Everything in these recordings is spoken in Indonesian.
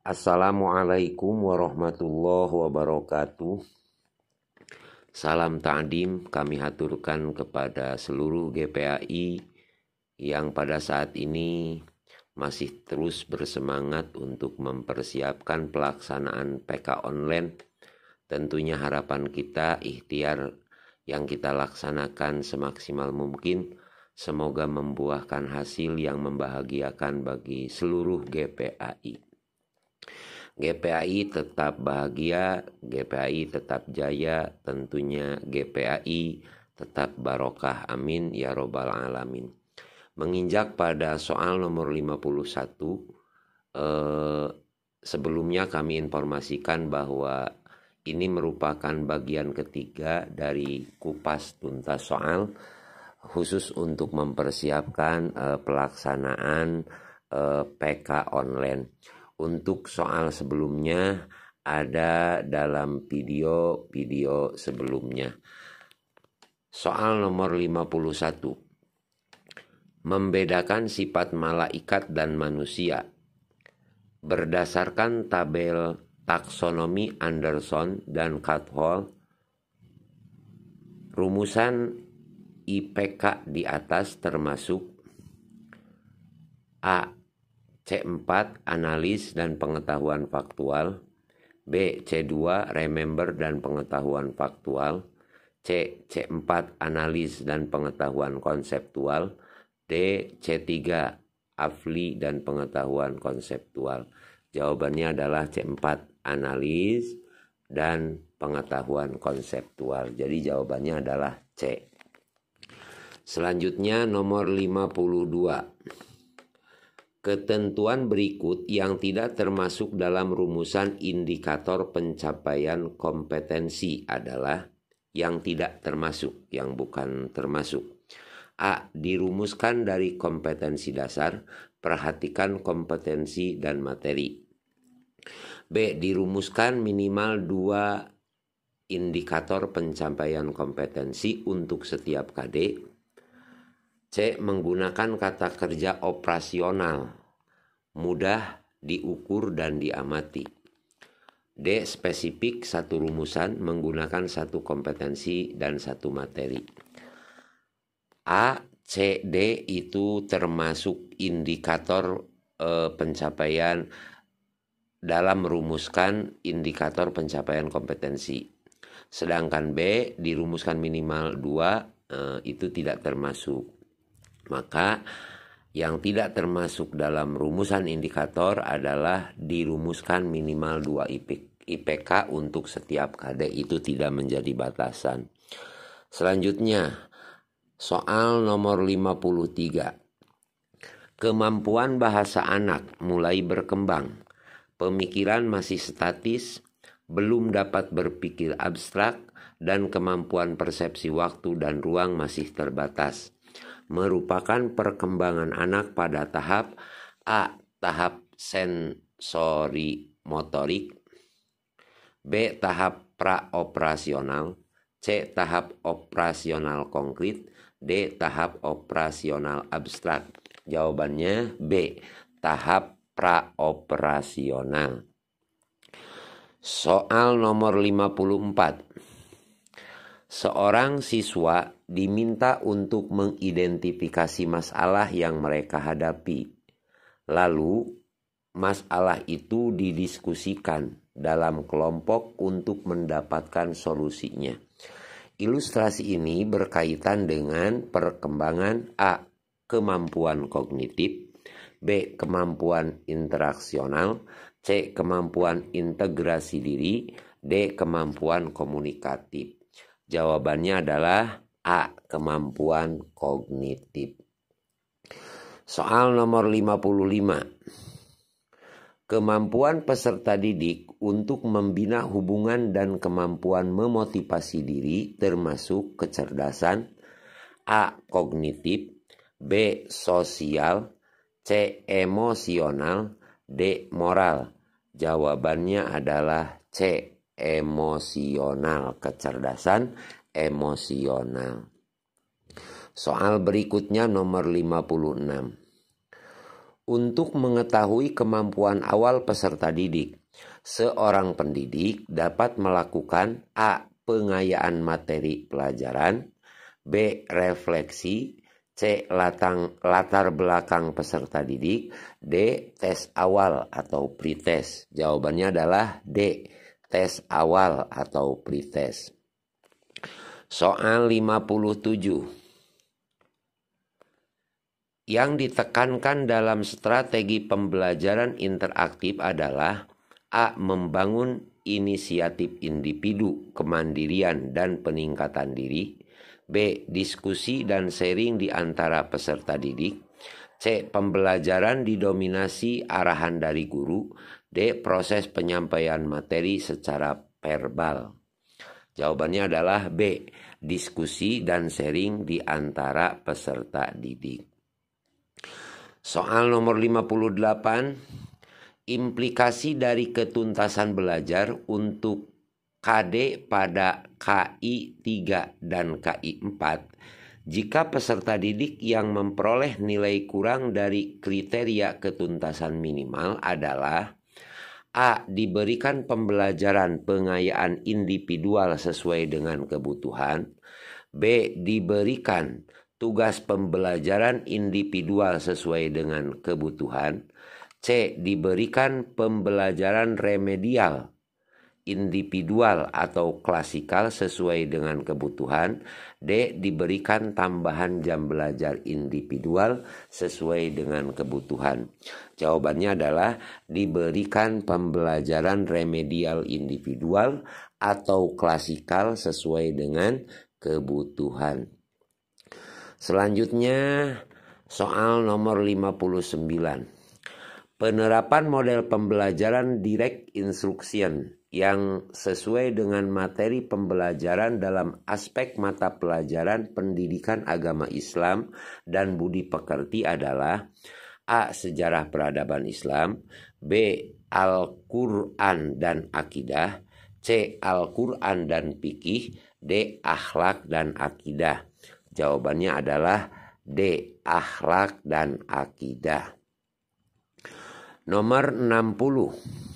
Assalamualaikum warahmatullahi wabarakatuh. Salam ta'dim kami haturkan kepada seluruh GPAI yang pada saat ini masih terus bersemangat untuk mempersiapkan pelaksanaan PK online. Tentunya harapan kita ikhtiar yang kita laksanakan semaksimal mungkin semoga membuahkan hasil yang membahagiakan bagi seluruh GPAI. GPAI tetap bahagia, GPAI tetap jaya, tentunya GPAI tetap barokah. Amin ya robbal alamin. Menginjak pada soal nomor 51, eh, sebelumnya kami informasikan bahwa ini merupakan bagian ketiga dari kupas tuntas soal khusus untuk mempersiapkan eh, pelaksanaan eh, PK online untuk soal sebelumnya ada dalam video-video sebelumnya. Soal nomor 51. Membedakan sifat malaikat dan manusia. Berdasarkan tabel taksonomi Anderson dan Cathol, rumusan IPK di atas termasuk A C4 analis dan pengetahuan faktual, B C2 remember dan pengetahuan faktual, C C4 analis dan pengetahuan konseptual, D C3 afli dan pengetahuan konseptual. Jawabannya adalah C4 analis dan pengetahuan konseptual. Jadi jawabannya adalah C. Selanjutnya nomor 52 ketentuan berikut yang tidak termasuk dalam rumusan indikator pencapaian kompetensi adalah yang tidak termasuk, yang bukan termasuk. A. Dirumuskan dari kompetensi dasar, perhatikan kompetensi dan materi. B. Dirumuskan minimal dua indikator pencapaian kompetensi untuk setiap KD C. Menggunakan kata kerja operasional, mudah diukur dan diamati. D. Spesifik satu rumusan menggunakan satu kompetensi dan satu materi. A, C, D itu termasuk indikator eh, pencapaian dalam merumuskan indikator pencapaian kompetensi. Sedangkan B dirumuskan minimal 2 eh, itu tidak termasuk. Maka yang tidak termasuk dalam rumusan indikator adalah dirumuskan minimal 2 IPK untuk setiap KD itu tidak menjadi batasan. Selanjutnya, soal nomor 53. Kemampuan bahasa anak mulai berkembang. Pemikiran masih statis, belum dapat berpikir abstrak, dan kemampuan persepsi waktu dan ruang masih terbatas merupakan perkembangan anak pada tahap A. Tahap sensori motorik B. Tahap praoperasional C. Tahap operasional konkret D. Tahap operasional abstrak Jawabannya B. Tahap praoperasional Soal nomor 54 Seorang siswa diminta untuk mengidentifikasi masalah yang mereka hadapi. Lalu, masalah itu didiskusikan dalam kelompok untuk mendapatkan solusinya. Ilustrasi ini berkaitan dengan perkembangan A. Kemampuan kognitif B. Kemampuan interaksional C. Kemampuan integrasi diri D. Kemampuan komunikatif Jawabannya adalah A. Kemampuan kognitif. Soal nomor 55. Kemampuan peserta didik untuk membina hubungan dan kemampuan memotivasi diri termasuk kecerdasan A. Kognitif B. Sosial C. Emosional D. Moral Jawabannya adalah C. Emosional kecerdasan emosional. Soal berikutnya nomor 56. Untuk mengetahui kemampuan awal peserta didik, seorang pendidik dapat melakukan A. Pengayaan materi pelajaran B. Refleksi C. Latang, latar belakang peserta didik D. Tes awal atau pretest Jawabannya adalah D. Tes awal atau pretest Soal 57. Yang ditekankan dalam strategi pembelajaran interaktif adalah A. Membangun inisiatif individu, kemandirian, dan peningkatan diri. B. Diskusi dan sharing di antara peserta didik. C. Pembelajaran didominasi arahan dari guru. D. Proses penyampaian materi secara verbal. Jawabannya adalah B diskusi dan sharing di antara peserta didik. Soal nomor 58, implikasi dari ketuntasan belajar untuk KD pada KI 3 dan KI 4 jika peserta didik yang memperoleh nilai kurang dari kriteria ketuntasan minimal adalah A. Diberikan pembelajaran pengayaan individual sesuai dengan kebutuhan. B. Diberikan tugas pembelajaran individual sesuai dengan kebutuhan. C. Diberikan pembelajaran remedial individual atau klasikal sesuai dengan kebutuhan. D. Diberikan tambahan jam belajar individual sesuai dengan kebutuhan. Jawabannya adalah diberikan pembelajaran remedial individual atau klasikal sesuai dengan kebutuhan. Selanjutnya soal nomor 59. Penerapan model pembelajaran direct instruction yang sesuai dengan materi pembelajaran dalam aspek mata pelajaran pendidikan agama Islam dan budi pekerti adalah A. Sejarah peradaban Islam B. Al-Quran dan Akidah C. Al-Quran dan pikih D. Akhlak dan Akidah Jawabannya adalah D. Akhlak dan Akidah Nomor 60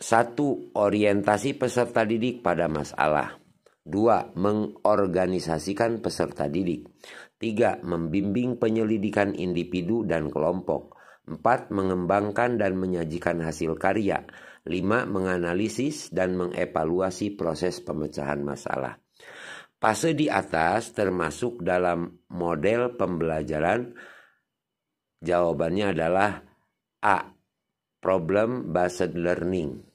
satu, orientasi peserta didik pada masalah. Dua, mengorganisasikan peserta didik. Tiga, membimbing penyelidikan individu dan kelompok. Empat, mengembangkan dan menyajikan hasil karya. Lima, menganalisis dan mengevaluasi proses pemecahan masalah. Fase di atas termasuk dalam model pembelajaran. Jawabannya adalah A. Problem based learning.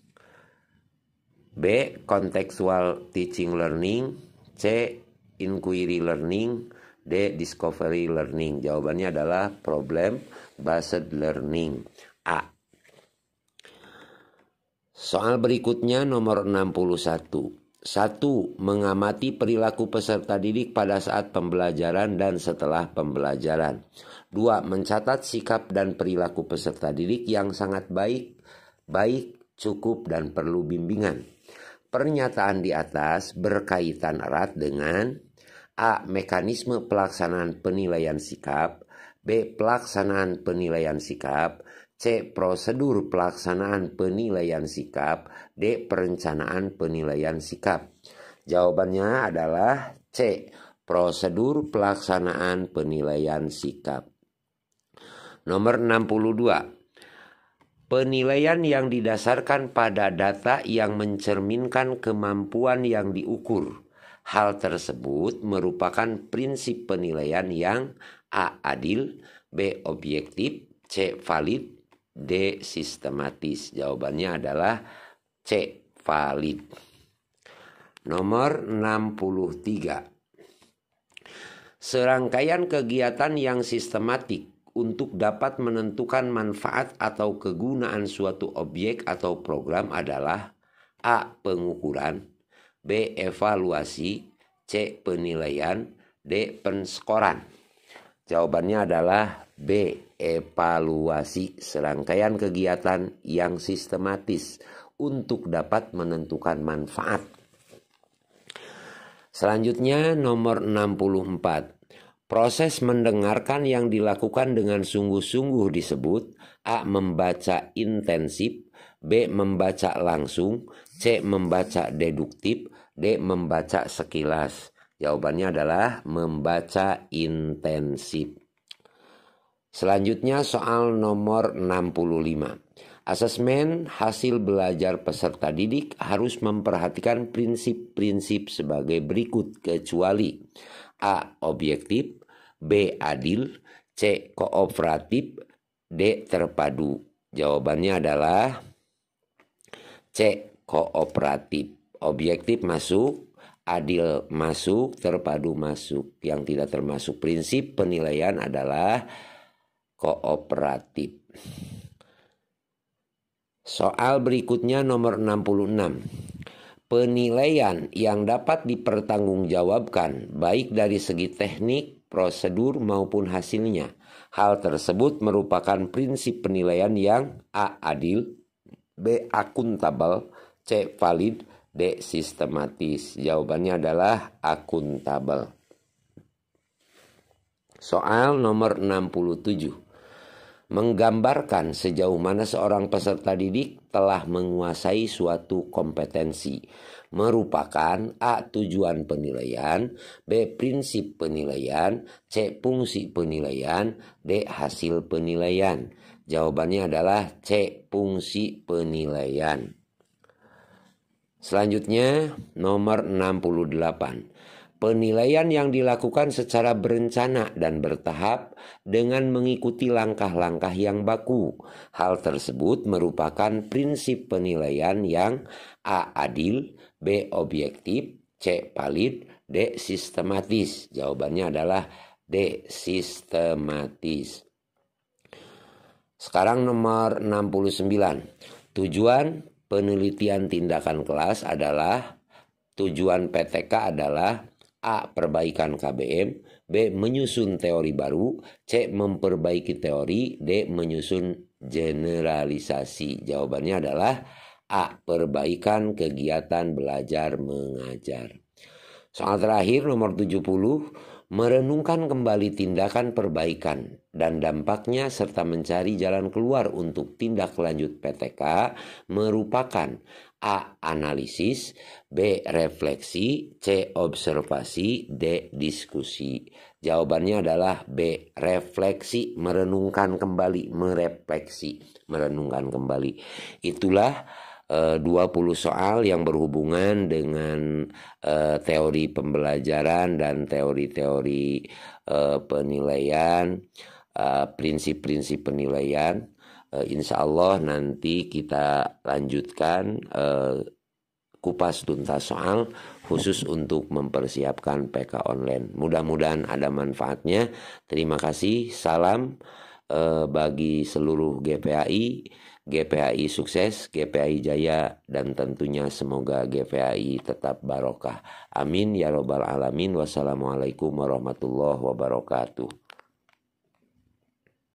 B. Contextual Teaching Learning C. Inquiry Learning D. Discovery Learning Jawabannya adalah Problem Based Learning A. Soal berikutnya nomor 61 satu Mengamati perilaku peserta didik pada saat pembelajaran dan setelah pembelajaran. dua Mencatat sikap dan perilaku peserta didik yang sangat baik, baik, cukup, dan perlu bimbingan. Pernyataan di atas berkaitan erat dengan A. Mekanisme pelaksanaan penilaian sikap B. Pelaksanaan penilaian sikap C. Prosedur pelaksanaan penilaian sikap D. Perencanaan penilaian sikap Jawabannya adalah C. Prosedur pelaksanaan penilaian sikap Nomor 62 penilaian yang didasarkan pada data yang mencerminkan kemampuan yang diukur. Hal tersebut merupakan prinsip penilaian yang A. Adil, B. Objektif, C. Valid, D. Sistematis. Jawabannya adalah C. Valid. Nomor 63. Serangkaian kegiatan yang sistematik untuk dapat menentukan manfaat atau kegunaan suatu objek atau program adalah A. Pengukuran B. Evaluasi C. Penilaian D. Penskoran Jawabannya adalah B. Evaluasi serangkaian kegiatan yang sistematis untuk dapat menentukan manfaat. Selanjutnya nomor 64. Proses mendengarkan yang dilakukan dengan sungguh-sungguh disebut A. Membaca intensif B. Membaca langsung C. Membaca deduktif D. Membaca sekilas Jawabannya adalah membaca intensif Selanjutnya soal nomor 65 Asesmen hasil belajar peserta didik harus memperhatikan prinsip-prinsip sebagai berikut kecuali A. Objektif B. Adil C. Kooperatif D. Terpadu Jawabannya adalah C. Kooperatif Objektif masuk Adil masuk, terpadu masuk. Yang tidak termasuk prinsip penilaian adalah kooperatif. Soal berikutnya nomor 66 penilaian yang dapat dipertanggungjawabkan baik dari segi teknik, prosedur maupun hasilnya. Hal tersebut merupakan prinsip penilaian yang A. adil, B. akuntabel, C. valid, D. sistematis. Jawabannya adalah akuntabel. Soal nomor 67. Menggambarkan sejauh mana seorang peserta didik telah menguasai suatu kompetensi merupakan A. tujuan penilaian, B. prinsip penilaian, C. fungsi penilaian, D. hasil penilaian. Jawabannya adalah C. fungsi penilaian. Selanjutnya nomor 68. Penilaian yang dilakukan secara berencana dan bertahap dengan mengikuti langkah-langkah yang baku. Hal tersebut merupakan prinsip penilaian yang A. Adil, B. Objektif, C. Valid, D. Sistematis. Jawabannya adalah D. Sistematis. Sekarang nomor 69. Tujuan penelitian tindakan kelas adalah tujuan PTK adalah A. Perbaikan KBM B. Menyusun teori baru C. Memperbaiki teori D. Menyusun generalisasi Jawabannya adalah A. Perbaikan kegiatan belajar mengajar Soal terakhir nomor 70 Merenungkan kembali tindakan perbaikan dan dampaknya serta mencari jalan keluar untuk tindak lanjut PTK merupakan A. Analisis B. Refleksi C. Observasi D. Diskusi Jawabannya adalah B. Refleksi Merenungkan kembali Merefleksi Merenungkan kembali Itulah eh, 20 soal yang berhubungan dengan eh, teori pembelajaran dan teori-teori eh, penilaian eh, Prinsip-prinsip penilaian Eh, insya Allah nanti kita lanjutkan eh, kupas tuntas soal khusus untuk mempersiapkan PK online. Mudah-mudahan ada manfaatnya. Terima kasih. Salam eh, bagi seluruh GPAI. GPAI sukses, GPAI jaya, dan tentunya semoga GPAI tetap barokah. Amin ya Robbal 'Alamin. Wassalamualaikum warahmatullahi wabarakatuh.